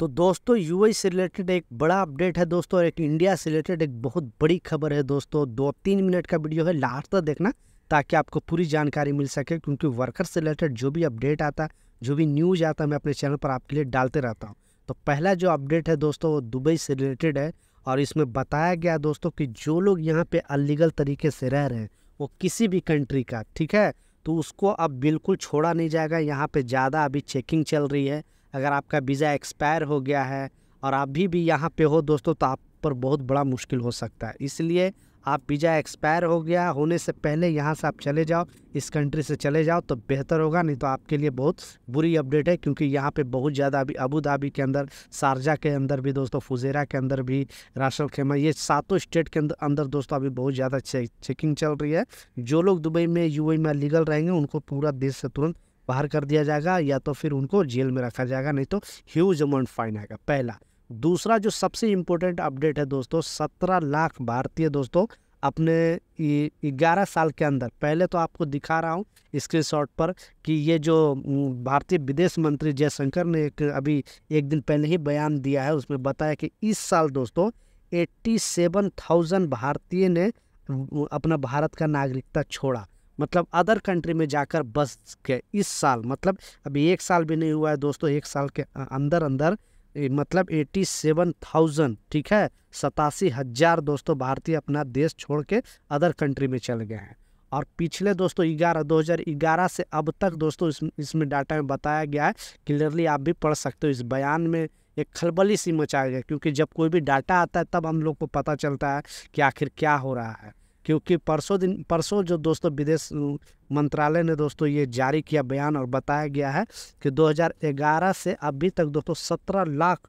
तो दोस्तों यूएई से रिलेटेड एक बड़ा अपडेट है दोस्तों और एक इंडिया से रिलेटेड एक बहुत बड़ी खबर है दोस्तों दो तीन मिनट का वीडियो है लास्ट तक देखना ताकि आपको पूरी जानकारी मिल सके क्योंकि वर्कर से रिलेटेड जो भी अपडेट आता है जो भी न्यूज आता है मैं अपने चैनल पर आपके लिए डालते रहता हूँ तो पहला जो अपडेट है दोस्तों वो दुबई से रिलेटेड है और इसमें बताया गया दोस्तों कि जो लोग यहाँ पे अलीगल तरीके से रह रहे हैं वो किसी भी कंट्री का ठीक है तो उसको अब बिल्कुल छोड़ा नहीं जाएगा यहाँ पे ज़्यादा अभी चेकिंग चल रही है अगर आपका वीज़ा एक्सपायर हो गया है और आप भी भी यहाँ पे हो दोस्तों तो आप पर बहुत बड़ा मुश्किल हो सकता है इसलिए आप वीज़ा एक्सपायर हो गया होने से पहले यहाँ से आप चले जाओ इस कंट्री से चले जाओ तो बेहतर होगा नहीं तो आपके लिए बहुत बुरी अपडेट है क्योंकि यहाँ पे बहुत ज़्यादा अभी अबू धाबी के अंदर शारजा के अंदर भी दोस्तों फुजेरा के अंदर भी राशल खेमा ये सातों स्टेट के अंदर अंदर दोस्तों अभी बहुत ज़्यादा चेकिंग चल रही है जो लोग दुबई में यू में लीगल रहेंगे उनको पूरा देश से तुरंत बाहर कर दिया जाएगा या तो फिर उनको जेल में रखा जाएगा नहीं तो ह्यूज अमाउंट फाइन आएगा पहला दूसरा जो सबसे इम्पोर्टेंट अपडेट है दोस्तों सत्रह लाख भारतीय दोस्तों अपने ग्यारह साल के अंदर पहले तो आपको दिखा रहा हूँ स्क्रीनशॉट पर कि ये जो भारतीय विदेश मंत्री जयशंकर ने एक अभी एक दिन पहले ही बयान दिया है उसमें बताया कि इस साल दोस्तों एट्टी सेवन थाउजेंड भारतीय ने अपना भारत का नागरिकता छोड़ा मतलब अदर कंट्री में जाकर बस के इस साल मतलब अभी एक साल भी नहीं हुआ है दोस्तों एक साल के अंदर अंदर मतलब एटी सेवन थाउजेंड ठीक है सतासी हज़ार दोस्तों भारतीय अपना देश छोड़ के अदर कंट्री में चल गए हैं और पिछले दोस्तों ग्यारह दो हज़ार ग्यारह से अब तक दोस्तों इस इसमें डाटा में बताया गया है क्लियरली आप भी पढ़ सकते हो इस बयान में एक खलबली सी मचाया गया क्योंकि जब कोई भी डाटा आता है तब हम लोग को पता चलता है कि आखिर क्या हो रहा है क्योंकि परसों दिन परसों जो दोस्तों विदेश मंत्रालय ने दोस्तों ये जारी किया बयान और बताया गया है कि 2011 से अभी तक दोस्तों 17 लाख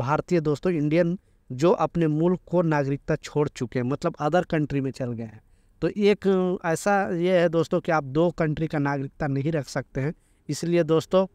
भारतीय दोस्तों इंडियन जो अपने मुल्क को नागरिकता छोड़ चुके हैं मतलब अदर कंट्री में चल गए हैं तो एक ऐसा ये है दोस्तों कि आप दो कंट्री का नागरिकता नहीं रख सकते हैं इसलिए दोस्तों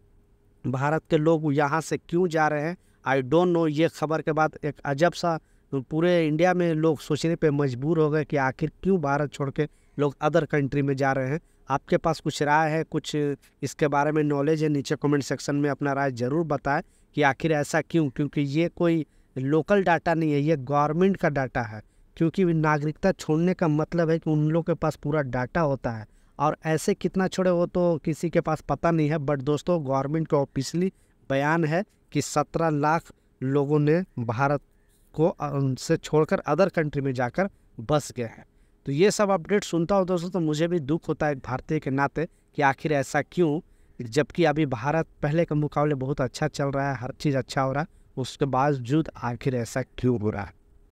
भारत के लोग यहाँ से क्यों जा रहे हैं आई डोंट नो ये खबर के बाद एक अजब सा तो पूरे इंडिया में लोग सोचने पे मजबूर हो गए कि आखिर क्यों भारत छोड़ के लोग अदर कंट्री में जा रहे हैं आपके पास कुछ राय है कुछ इसके बारे में नॉलेज है नीचे कमेंट सेक्शन में अपना राय ज़रूर बताएं कि आखिर ऐसा क्यों क्योंकि ये कोई लोकल डाटा नहीं है ये गवर्नमेंट का डाटा है क्योंकि नागरिकता छोड़ने का मतलब है कि उन लोग के पास पूरा डाटा होता है और ऐसे कितना छोड़े वो तो किसी के पास पता नहीं है बट दोस्तों गवर्नमेंट का ऑफिसली बयान है कि सत्रह लाख लोगों ने भारत को से छोड़कर अदर कंट्री में जाकर बस गए हैं तो ये सब अपडेट सुनता हूँ दोस्तों तो मुझे भी दुख होता है एक भारतीय के नाते कि आखिर ऐसा क्यों जबकि अभी भारत पहले के मुकाबले बहुत अच्छा चल रहा है हर चीज़ अच्छा हो रहा है उसके बावजूद आखिर ऐसा क्यों हो रहा है